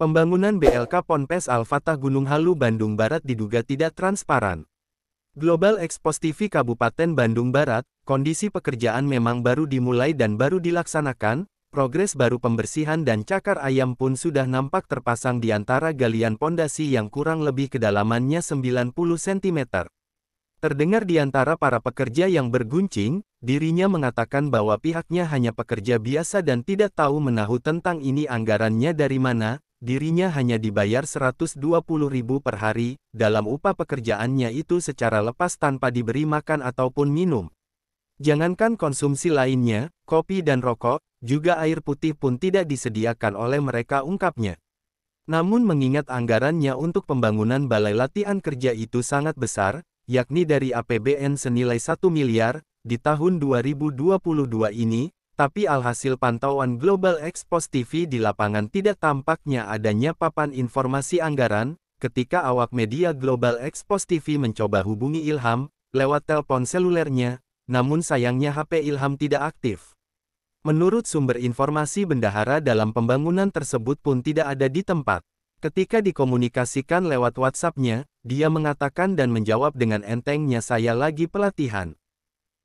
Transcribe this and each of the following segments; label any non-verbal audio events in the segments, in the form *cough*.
Pembangunan BLK Ponpes Al-Fatah Gunung Halu Bandung Barat diduga tidak transparan. Global Expos TV Kabupaten Bandung Barat, kondisi pekerjaan memang baru dimulai dan baru dilaksanakan, progres baru pembersihan dan cakar ayam pun sudah nampak terpasang di antara galian pondasi yang kurang lebih kedalamannya 90 cm. Terdengar di antara para pekerja yang berguncing, dirinya mengatakan bahwa pihaknya hanya pekerja biasa dan tidak tahu menahu tentang ini anggarannya dari mana, dirinya hanya dibayar 120 ribu per hari, dalam upah pekerjaannya itu secara lepas tanpa diberi makan ataupun minum. Jangankan konsumsi lainnya, kopi dan rokok, juga air putih pun tidak disediakan oleh mereka ungkapnya. Namun mengingat anggarannya untuk pembangunan balai latihan kerja itu sangat besar, yakni dari APBN senilai 1 miliar, di tahun 2022 ini, tapi alhasil pantauan Global Expos TV di lapangan tidak tampaknya adanya papan informasi anggaran, ketika awak media Global Expos TV mencoba hubungi Ilham, lewat telepon selulernya, namun sayangnya HP Ilham tidak aktif. Menurut sumber informasi bendahara dalam pembangunan tersebut pun tidak ada di tempat. Ketika dikomunikasikan lewat WhatsApp-nya, dia mengatakan dan menjawab dengan entengnya saya lagi pelatihan.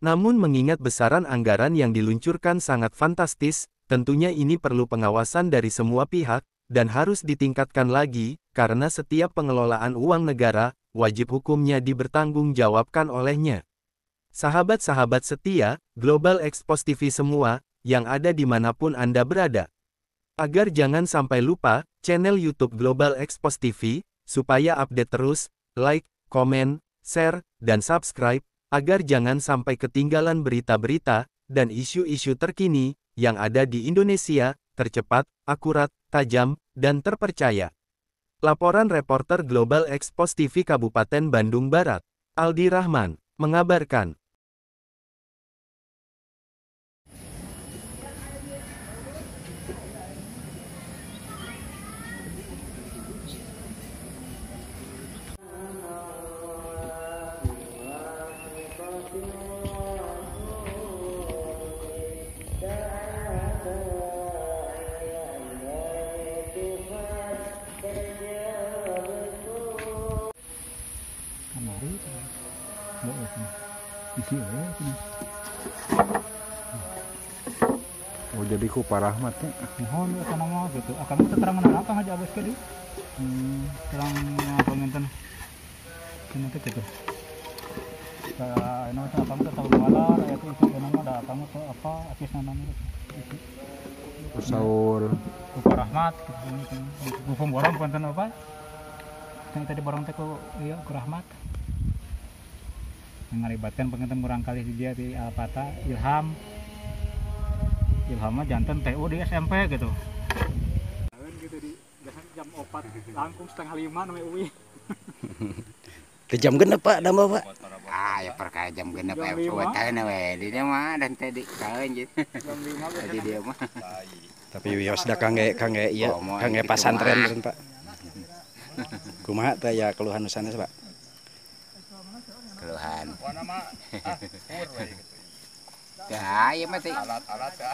Namun mengingat besaran anggaran yang diluncurkan sangat fantastis, tentunya ini perlu pengawasan dari semua pihak, dan harus ditingkatkan lagi, karena setiap pengelolaan uang negara, wajib hukumnya dibertanggung jawabkan olehnya. Sahabat-sahabat setia, Global Expos TV semua, yang ada dimanapun Anda berada. Agar jangan sampai lupa, channel YouTube Global Expos TV, supaya update terus, like, komen, share, dan subscribe, agar jangan sampai ketinggalan berita-berita dan isu-isu terkini yang ada di Indonesia, tercepat, akurat, tajam, dan terpercaya. Laporan reporter Global Expos TV Kabupaten Bandung Barat, Aldi Rahman, mengabarkan. Oh jadi ku parahmat ya. Mohon ya sama mau gitu. Akan ah, kita terang apa aja abis kali. Hmm, terang apa ngenten. Kena tuh gitu. Kalau ini macam apa kita tahu mana? ya itu itu nama ada kamu tuh apa asis nama itu. Kusaur. Ku parahmat gitu. gitu. Ku pemborong bukan apa? Yang tadi borong teh ku iya ku rahmat melibatkan pengenten kurang kali dia di Alpata Ilham Ilhamnya jantan TU di SMP gitu gitu di jam 4 langsung setengah lima namanya UI ke *laughs* jam genep pak dan bapak ah ya perkaya jam genep ya kuatan we di dia mah dan tadi kalian gitu jadi dia mah tapi wios dah kange kange iya oh, kange gitu, pasantren kan, pak *laughs* kumaha teh ya keluhan usahanya pak Wana mah ah pur gitu. Dah, ieu mah teh alat-alat da. Ya.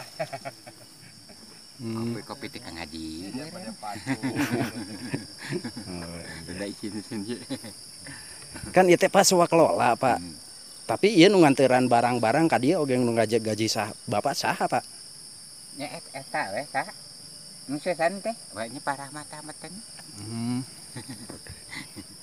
Hmm. Kopi kopi teh Kang Haji. Iya, udah izin sini. Kan ieu teh pas kelola, Pak. Hmm. Tapi ieu nu nganteran barang-barang ka dieu oge nu gaji gaji sah Bapak sah Pak? Nya eta we, saha? Nu sesan teh, banyak parah mata-matanya. Hmm. *laughs*